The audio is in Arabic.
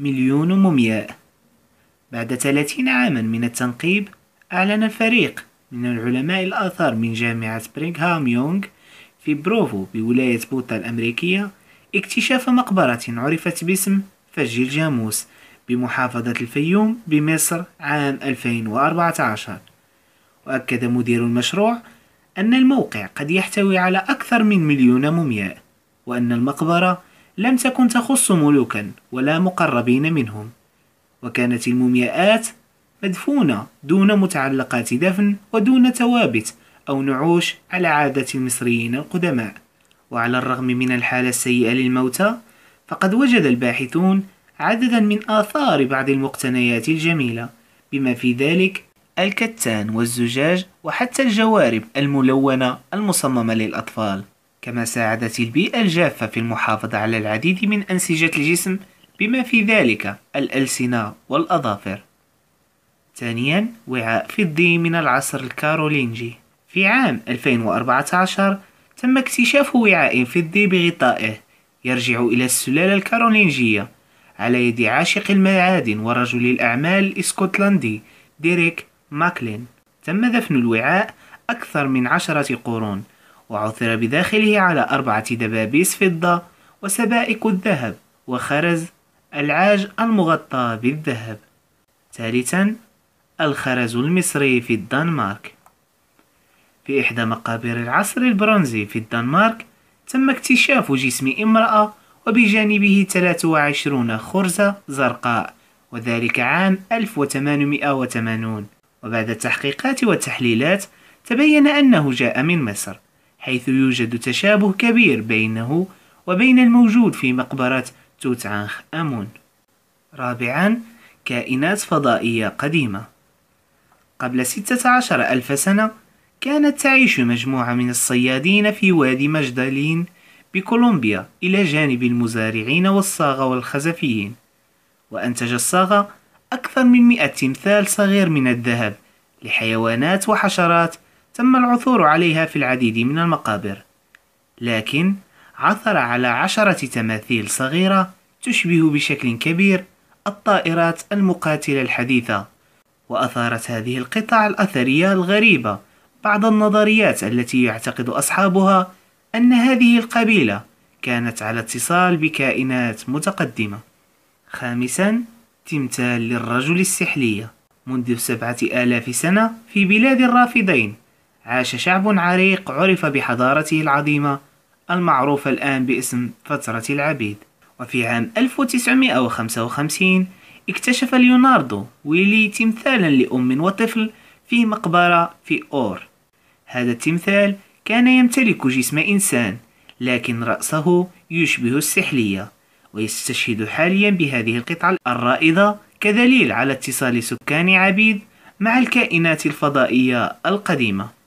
مليون مومياء بعد 30 عاما من التنقيب أعلن فريق من العلماء الآثار من جامعة برينغهام يونغ في بروفو بولاية بوتا الأمريكية اكتشاف مقبرة عرفت باسم فج الجاموس بمحافظة الفيوم بمصر عام 2014 وأكد مدير المشروع أن الموقع قد يحتوي على أكثر من مليون مومياء وأن المقبرة لم تكن تخص ملوكا ولا مقربين منهم وكانت المومياءات مدفونة دون متعلقات دفن ودون توابت أو نعوش على عادة المصريين القدماء وعلى الرغم من الحالة السيئة للموتى فقد وجد الباحثون عددا من آثار بعض المقتنيات الجميلة بما في ذلك الكتان والزجاج وحتى الجوارب الملونة المصممة للأطفال كما ساعدت البيئة الجافة في المحافظة على العديد من أنسجة الجسم بما في ذلك الألسنة والأظافر ثانيا وعاء فضي من العصر الكارولينجي في عام 2014 تم اكتشاف وعاء فضي بغطائه يرجع إلى السلالة الكارولينجية على يد عاشق المعادن ورجل الأعمال الإسكتلندي ديريك ماكلين تم دفن الوعاء أكثر من عشرة قرون وعثر بداخله على أربعة دبابيس فضة وسبائك الذهب وخرز العاج المغطى بالذهب ثالثا الخرز المصري في الدنمارك في إحدى مقابر العصر البرونزي في الدنمارك تم اكتشاف جسم امرأة وبجانبه 23 خرزة زرقاء وذلك عام 1880 وبعد التحقيقات والتحليلات تبين أنه جاء من مصر حيث يوجد تشابه كبير بينه وبين الموجود في مقبرة توت عنخ آمون رابعا كائنات فضائية قديمة قبل 16 ألف سنة كانت تعيش مجموعة من الصيادين في وادي مجدلين بكولومبيا إلى جانب المزارعين والصاغة والخزفيين وأنتج الصاغة أكثر من مئة تمثال صغير من الذهب لحيوانات وحشرات تم العثور عليها في العديد من المقابر لكن عثر على عشرة تماثيل صغيرة تشبه بشكل كبير الطائرات المقاتلة الحديثة وأثارت هذه القطع الأثرية الغريبة بعض النظريات التي يعتقد أصحابها أن هذه القبيلة كانت على اتصال بكائنات متقدمة خامسا تمثال للرجل السحلية منذ سبعة آلاف سنة في بلاد الرافدين عاش شعب عريق عرف بحضارته العظيمة المعروفة الآن باسم فترة العبيد وفي عام 1955 اكتشف ليوناردو ويلي تمثالا لأم وطفل في مقبرة في أور هذا التمثال كان يمتلك جسم إنسان لكن رأسه يشبه السحلية ويستشهد حاليا بهذه القطعة الرائدة كدليل على اتصال سكان عبيد مع الكائنات الفضائية القديمة